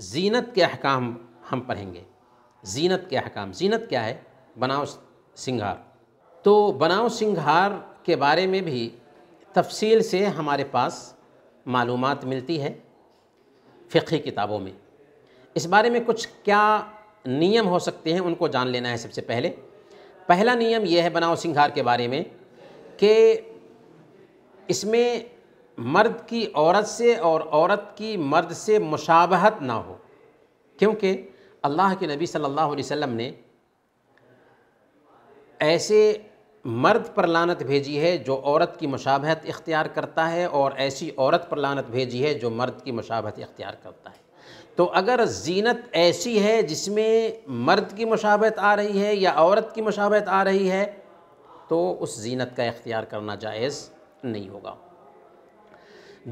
जीनत के अहकाम हम पढ़ेंगे जीनत के अहकाम जीनत क्या है बनाव सिंगार तो बनाव सिंगार के बारे में भी तफसील से हमारे पास मालूम मिलती है फ़िकी किताबों में इस बारे में कुछ क्या नियम हो सकते हैं उनको जान लेना है सबसे पहले पहला नियम यह है बनाव सिंगार के बारे में कि इसमें मर्द की औरत से और औरत की मर्द से मुशाबहत ना हो क्योंकि अल्लाह के नबी सल्लल्लाहु अलैहि वसल्लम ने ऐसे मर्द पर लानत भेजी है जो औरत की मुशाबहत इख्तियार करता है और ऐसी औरत पर लानत भेजी है जो मर्द की मुशाबहत इख्तियार करता है तो अगर जीनत ऐसी है जिसमें मर्द की मुशाबहत आ रही है या औरत की मुशाबहत आ रही है तो उस जीनत का इख्तियार करना जायज़ नहीं होगा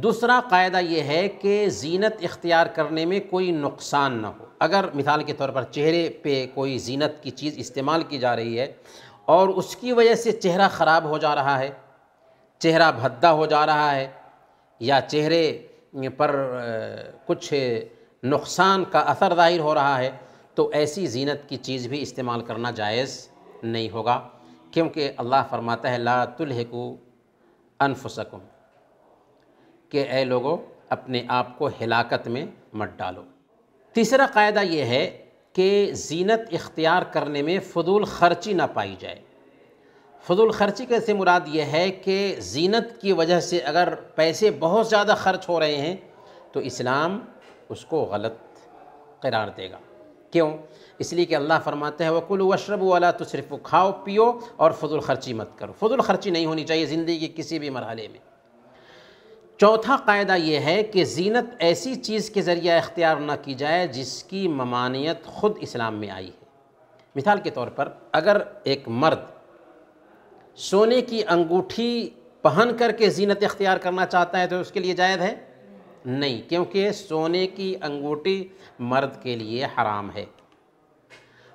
दूसरा कायदा यह है कि जीनत इख्तियार करने में कोई नुकसान ना हो अगर मिसाल के तौर पर चेहरे पे कोई जीनत की चीज़ इस्तेमाल की जा रही है और उसकी वजह से चेहरा ख़राब हो जा रहा है चेहरा भद्दा हो जा रहा है या चेहरे पर कुछ नुकसान का असर ज़ाहिर हो रहा है तो ऐसी जीनत की चीज़ भी इस्तेमाल करना जायज़ नहीं होगा क्योंकि अल्लाह फरमाता है ला तुल्हकु अनफुसकुम कि ए लोगों अपने आप को हिलाकत में मत डालो तीसरा कायदा यह है कि जीनत इख्तियार करने में फजूल खर्ची ना पाई जाए फजूल खर्ची कैसे मुराद ये है कि जीनत की वजह से अगर पैसे बहुत ज़्यादा खर्च हो रहे हैं तो इस्लाम उसको गलत करार देगा क्यों इसलिए कि अल्लाह फरमाते हैं वकुल वशरब वाला तो सिर्फ खाओ पियो और फजूल खर्ची मत करो फजूल खर्ची नहीं होनी चाहिए ज़िंदगी के किसी भी मरहले में चौथा कायदा ये है कि जीनत ऐसी चीज़ के ज़रिए इख्तियार ना की जाए जिसकी ममानियत ख़ुद इस्लाम में आई है मिसाल के तौर पर अगर एक मर्द सोने की अंगूठी पहन करके जीनत अख्तियार करना चाहता है तो उसके लिए जायद है नहीं क्योंकि सोने की अंगूठी मर्द के लिए हराम है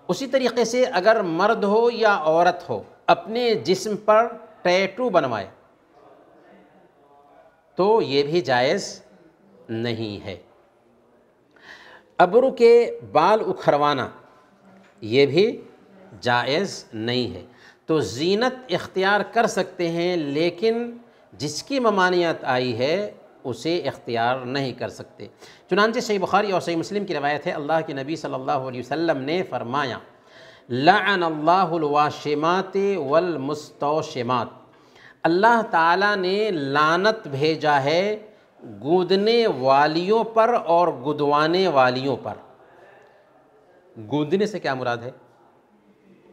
उसी तरीके से अगर मर्द हो या औरत हो अपने जिस्म पर टैटू बनवाए तो ये भी जायज़ नहीं है अबरू के बाल उखरवाना ये भी जायज़ नहीं है तो जीनत इख्तियार कर सकते हैं लेकिन जिसकी ममानियत आई है उसे इख्तियार नहीं कर सकते चुनानचे सही बुखारी और सही मुस्लिम की रवायत है अल्लाह के नबी सल्लल्लाहु अलैहि वसल्लम ने फरमाया लान अल्लाहवाशमात वलमस्तौशमात अल्लाह ताला ने लानत भेजा है गूदने वालियों पर और गुदवाने वालियों पर गूंदने से क्या मुराद है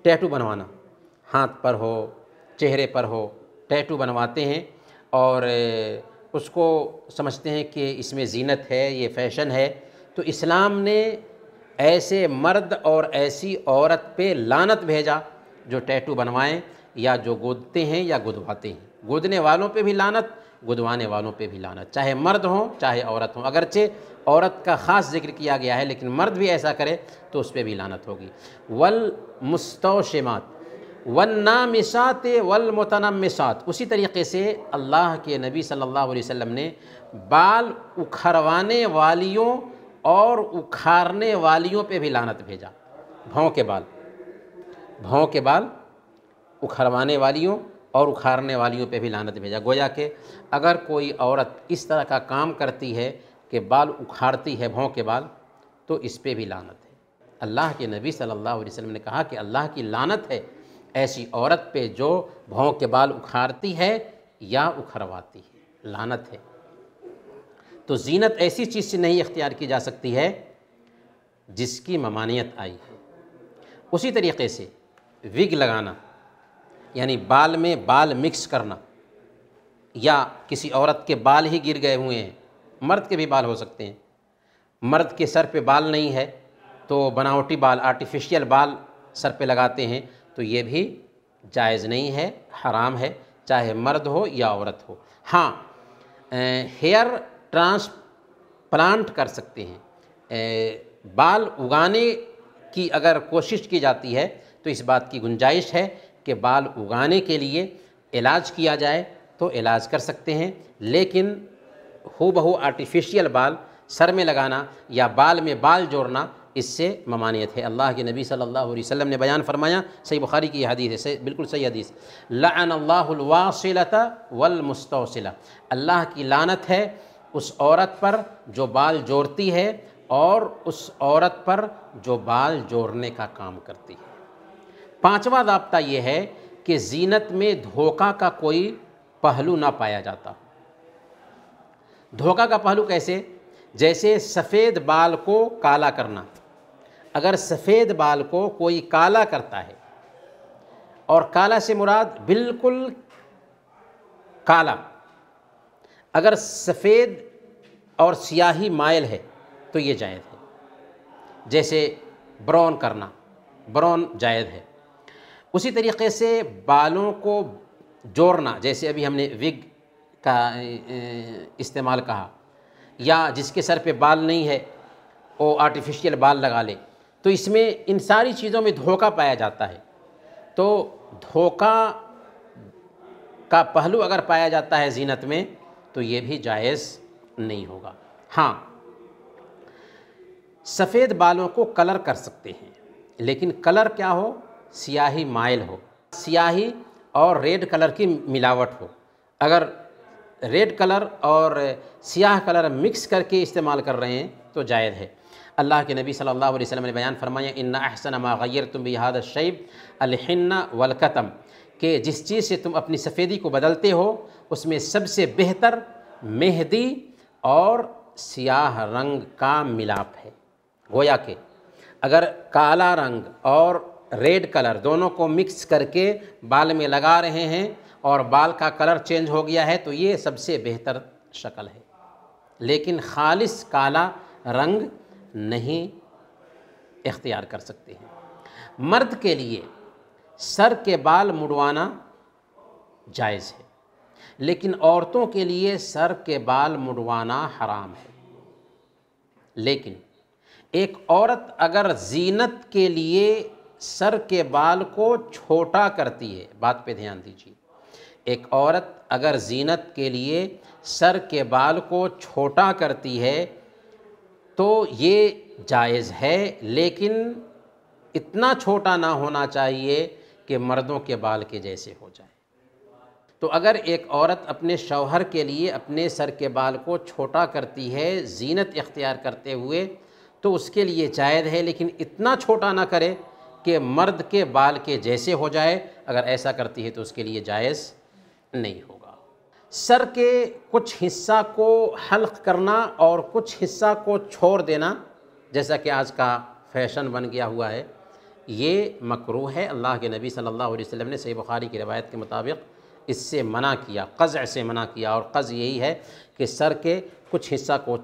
टैटू बनवाना हाथ पर हो चेहरे पर हो टैटू बनवाते हैं और उसको समझते हैं कि इसमें जीनत है ये फैशन है तो इस्लाम ने ऐसे मर्द और ऐसी औरत पे लानत भेजा जो टैटू बनवाएं या जो गोदते हैं या गुदवाते हैं गोदने वालों पे भी लानत गुदवाने वालों पे भी लानत चाहे मर्द हों चाहे औरत हों अगरचे औरत का ख़ास जिक्र किया गया है लेकिन मर्द भी ऐसा करे तो उस पर भी लानत होगी वल मुस्तौशमात वन नामिसात वल मुतनमसात उसी तरीके से अल्लाह के नबी सल्लल्लाहु अलैहि वसल्लम ने बाल उखरवाने वालियों और उखारने वालियों पे भी लानत भेजा भौं के बाल भौं के बाल उखरवाने वालियों और उखाड़ने वालियों पे भी लानत भेजा गोया के अगर कोई औरत इस तरह का काम करती है कि बाल उखाड़ती है भों के बाल तो इस पर भी लानत है अल्लाह के नबी सल्लल्लाहु अलैहि वसल्लम ने कहा कि अल्लाह की लानत है ऐसी औरत पे जो भों के बाल उखाड़ती है या उखरवाती है लानत है तो जीनत ऐसी चीज़ से नहीं इख्तियार की जा सकती है जिसकी ममानियत आई है उसी तरीके से विग लगाना यानी बाल में बाल मिक्स करना या किसी औरत के बाल ही गिर गए हुए हैं मर्द के भी बाल हो सकते हैं मर्द के सर पे बाल नहीं है तो बनावटी बाल आर्टिफिशियल बाल सर पे लगाते हैं तो ये भी जायज़ नहीं है हराम है चाहे मर्द हो या औरत हो हाँ हेयर ट्रांसप्लांट कर सकते हैं ए, बाल उगाने की अगर कोशिश की जाती है तो इस बात की गुंजाइश है कि बाल उगाने के लिए इलाज किया जाए तो इलाज कर सकते हैं लेकिन हो बहू आर्टिफिशियल बाल सर में लगाना या बाल में बाल जोड़ना इससे ममानियत है अल्लाह के नबी सल्लल्लाहु अलैहि वसल्लम ने बयान फरमाया सही बुखारी की हदीस है बिल्कुल सही हदीस लानवासिलता वलमुस्तौसिला अल्लाह की लानत है उस औरत पर जो बाल जोड़ती है और उस औरत पर जो बाल जोड़ने का काम करती है पांचवा रबता यह है कि जीनत में धोखा का कोई पहलू ना पाया जाता धोखा का पहलू कैसे जैसे सफ़ेद बाल को काला करना अगर सफ़ेद बाल को कोई काला करता है और काला से मुराद बिल्कुल काला अगर सफ़ेद और सियाही मायल है तो ये जायज़ है जैसे ब्राउन करना ब्राउन जायज़ है उसी तरीके से बालों को जोड़ना जैसे अभी हमने विग का इस्तेमाल कहा या जिसके सर पे बाल नहीं है वो आर्टिफिशियल बाल लगा ले तो इसमें इन सारी चीज़ों में धोखा पाया जाता है तो धोखा का पहलू अगर पाया जाता है जीनत में तो ये भी जायज़ नहीं होगा हाँ सफ़ेद बालों को कलर कर सकते हैं लेकिन कलर क्या हो स्याही माइल हो स्याही और रेड कलर की मिलावट हो अगर रेड कलर और सियाह कलर मिक्स करके इस्तेमाल कर रहे हैं तो जायज़ है अल्लाह के नबी सल्लल्लाहु अलैहि वसल्लम ने बयान फरमाया इन्ना अहसन मायर तुम बिहाद शैब अलहन्ना वलकतम के जिस चीज़ से तुम अपनी सफ़ेदी को बदलते हो उसमें सबसे बेहतर मेहदी और सियाह रंग का मिलाप है गोया के अगर काला रंग और रेड कलर दोनों को मिक्स करके बाल में लगा रहे हैं और बाल का कलर चेंज हो गया है तो ये सबसे बेहतर शक्ल है लेकिन खालिस काला रंग नहीं इख्तियार कर सकते हैं मर्द के लिए सर के बाल मुड़वाना जायज़ है लेकिन औरतों के लिए सर के बाल मुड़वाना हराम है लेकिन एक औरत अगर जीनत के लिए सर के बाल को छोटा करती है बात पे ध्यान दीजिए एक औरत अगर जीनत के लिए सर के बाल को छोटा करती है तो ये जायज़ है लेकिन इतना छोटा ना होना चाहिए कि मर्दों के बाल के जैसे हो जाए तो अगर एक औरत अपने शौहर के लिए अपने सर के बाल को छोटा करती है जीनत इख्तियार करते हुए तो उसके लिए जायज़ है लेकिन इतना छोटा ना करे के मर्द के बाल के जैसे हो जाए अगर ऐसा करती है तो उसके लिए जायज़ नहीं होगा सर के कुछ हिस्सा को हल्क करना और कुछ हिस्सा को छोड़ देना जैसा कि आज का फैशन बन गया हुआ है ये मकरू है अल्लाह के नबी सल्लल्लाहु अलैहि वसल्लम ने सही बुखारी की रवायत के मुताबिक इससे मना किया कज़ से मना किया और कज़ यही है कि सर के कुछ हिस्सा को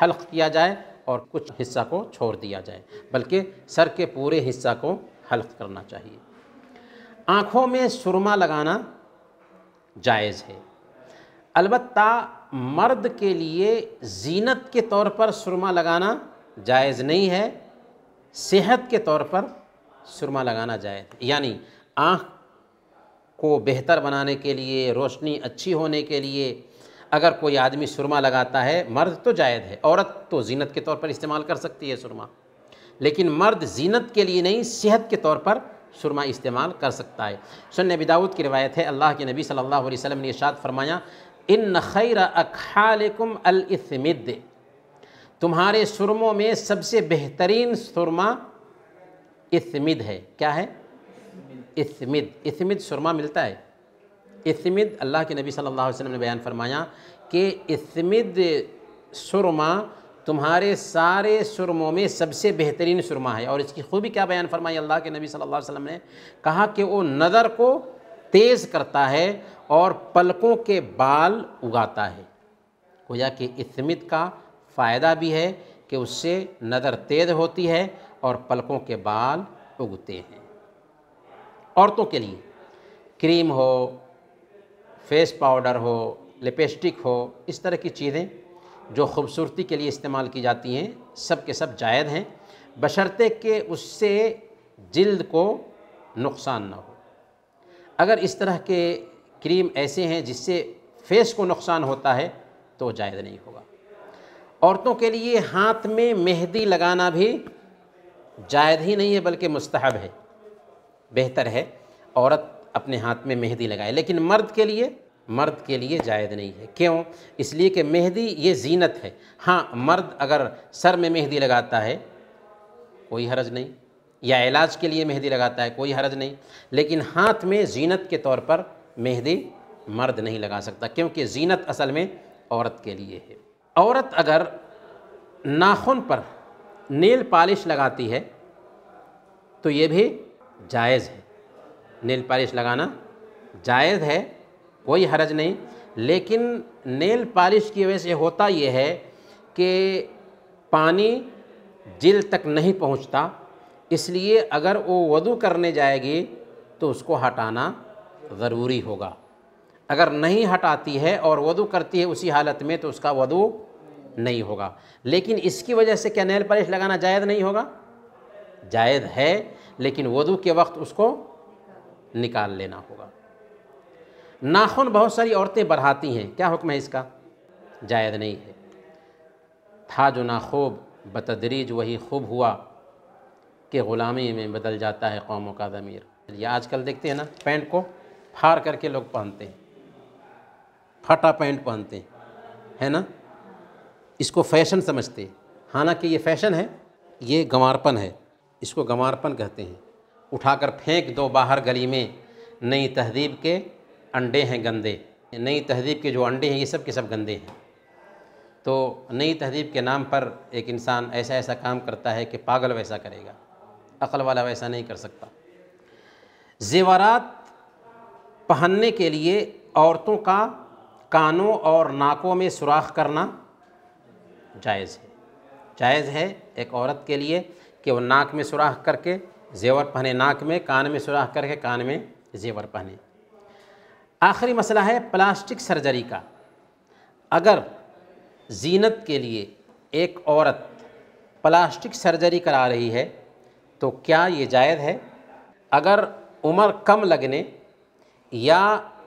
हल्क किया जाए और कुछ हिस्सा को छोड़ दिया जाए बल्कि सर के पूरे हिस्सा को हल्क करना चाहिए आँखों में सुरमा लगाना जायज़ है अलबत् मर्द के लिए जीनत के तौर पर सुरमा लगाना जायज़ नहीं है सेहत के तौर पर सुरमा लगाना जायज़ यानी आँख को बेहतर बनाने के लिए रोशनी अच्छी होने के लिए अगर कोई आदमी सुरमा लगाता है मर्द तो जायद है औरत तो जीनत के तौर पर इस्तेमाल कर सकती है सुरमा लेकिन मर्द जीनत के लिए नहीं सेहत के तौर पर सुरमा इस्तेमाल कर सकता है सुन दाऊद की रवायत है अल्लाह के नबी सल्लल्लाहु अलैहि वसल्लम ने इशाद फरमाया इन खैर अखालकुम अलमिद तुम्हारे सुरमों में सबसे बेहतरीन सुरमा इसमिद है क्या है इसमिद इसमिद सुरमा मिलता है इसमिद अल्लाह के नबी सल्लल्लाहु अलैहि वसल्लम ने बयान फरमाया कि इसमिद सुरमा तुम्हारे सारे सुरमों में सबसे बेहतरीन सुरमा है और इसकी खूबी क्या बयान फरमाई अल्लाह के नबी सल्लल्लाहु अलैहि वसल्लम ने कहा कि वो नज़र को तेज़ करता है और पलकों के बाल उगाता है गोया कि इसमित का फ़ायदा भी है कि उससे नज़र तेज होती है और पलकों के बाल उगते हैं औरतों के लिए क्रीम हो फेस पाउडर हो लिपस्टिक हो इस तरह की चीज़ें जो खूबसूरती के लिए इस्तेमाल की जाती हैं सब के सब जायद हैं बशर्ते कि उससे जल्द को नुकसान ना हो अगर इस तरह के क्रीम ऐसे हैं जिससे फेस को नुकसान होता है तो जायद नहीं होगा औरतों के लिए हाथ में मेहंदी लगाना भी जायद ही नहीं है बल्कि मुस्तहब है बेहतर है औरत अपने हाथ में मेहंदी लगाए लेकिन मर्द के लिए मर्द के लिए जायज़ नहीं है क्यों इसलिए कि मेहंदी ये जीनत है हाँ मर्द अगर सर में मेहंदी लगाता है कोई हरज नहीं या इलाज के लिए मेहंदी लगाता है कोई हरज नहीं लेकिन हाथ में जीनत के तौर पर मेहंदी मर्द नहीं लगा सकता क्योंकि जीनत असल में औरत के लिए है औरत अगर नाखून पर नेल पालिश लगाती है तो ये भी जायज़ है नेल पॉलिश लगाना जायज़ है कोई हरज नहीं लेकिन नेल पॉलिश की वजह से होता ये है कि पानी जिल तक नहीं पहुंचता इसलिए अगर वो वधू करने जाएगी तो उसको हटाना ज़रूरी होगा अगर नहीं हटाती है और वधू करती है उसी हालत में तो उसका वधू नहीं होगा लेकिन इसकी वजह से क्या नेल पॉलिश लगाना जायज़ नहीं होगा जायज़ है लेकिन वधू के वक्त उसको निकाल लेना होगा नाखून बहुत सारी औरतें बढ़ाती हैं क्या हुक्म है इसका जायद नहीं है था जो नाखूब बतदरीज वही खूब हुआ कि ग़ुलामी में बदल जाता है कौमों का ज़मीर ये आजकल देखते हैं ना पैंट को फाड़ करके लोग पहनते हैं फटा पैंट पहनते हैं है ना इसको फैशन समझते हैं हालांकि ये फैशन है ये गंवारपन है इसको गंवारपन कहते हैं उठाकर फेंक दो बाहर गली में नई तहजीब के अंडे हैं गंदे नई तहजीब के जो अंडे हैं ये सब के सब गंदे हैं तो नई तहजीब के नाम पर एक इंसान ऐसा ऐसा काम करता है कि पागल वैसा करेगा अकल वाला वैसा नहीं कर सकता जेवरात पहनने के लिए औरतों का कानों और नाकों में सुराख करना जायज़ है जायज़ है एक औरत के लिए कि वो नाक में सुराख करके जेवर पहने नाक में कान में सुराख करके कान में जेवर पहने आखिरी मसला है प्लास्टिक सर्जरी का अगर जीनत के लिए एक औरत प्लास्टिक सर्जरी करा रही है तो क्या ये जायज़ है अगर उम्र कम लगने या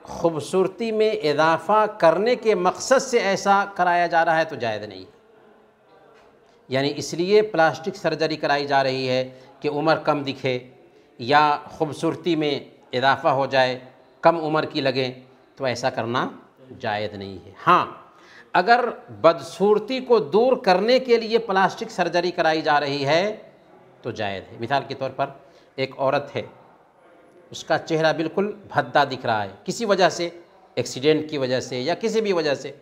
खूबसूरती में इजाफा करने के मकसद से ऐसा कराया जा रहा है तो जायज़ नहीं है यानी इसलिए प्लास्टिक सर्जरी कराई जा रही है कि उम्र कम दिखे या खूबसूरती में इजाफ़ा हो जाए कम उम्र की लगे तो ऐसा करना जायज़ नहीं है हाँ अगर बदसूरती को दूर करने के लिए प्लास्टिक सर्जरी कराई जा रही है तो जायज़ है मिसाल के तौर पर एक औरत है उसका चेहरा बिल्कुल भद्दा दिख रहा है किसी वजह से एक्सीडेंट की वजह से या किसी भी वजह से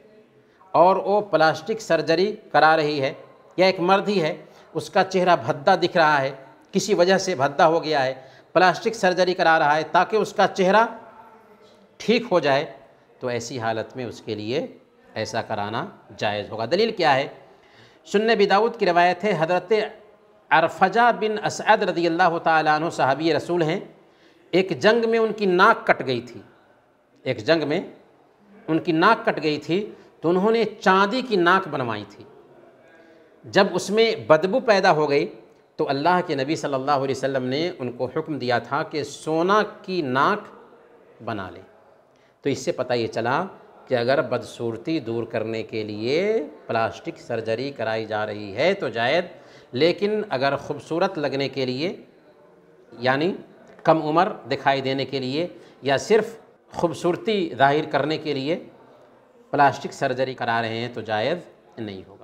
और वो प्लास्टिक सर्जरी करा रही है या एक मर्द ही है उसका चेहरा भद्दा दिख रहा है किसी वजह से भद्दा हो गया है प्लास्टिक सर्जरी करा रहा है ताकि उसका चेहरा ठीक हो जाए तो ऐसी हालत में उसके लिए ऐसा कराना जायज़ होगा दलील क्या है सुन्न बिदाऊद की रवायत है हजरत अरफजा बिन असद रदी अल्लाह तु साहबी रसूल हैं एक जंग में उनकी नाक कट गई थी एक जंग में उनकी नाक कट गई थी तो उन्होंने चांदी की नाक बनवाई थी जब उसमें बदबू पैदा हो गई तो अल्लाह के नबी सल्लल्लाहु अलैहि वसल्लम ने उनको हुक्म दिया था कि सोना की नाक बना लें तो इससे पता ये चला कि अगर बदसूरती दूर करने के लिए प्लास्टिक सर्जरी कराई जा रही है तो जायद लेकिन अगर ख़ूबसूरत लगने के लिए यानी कम उम्र दिखाई देने के लिए या सिर्फ खूबसूरती जाहिर करने के लिए प्लास्टिक सर्जरी करा रहे हैं तो जायज़ नहीं होगा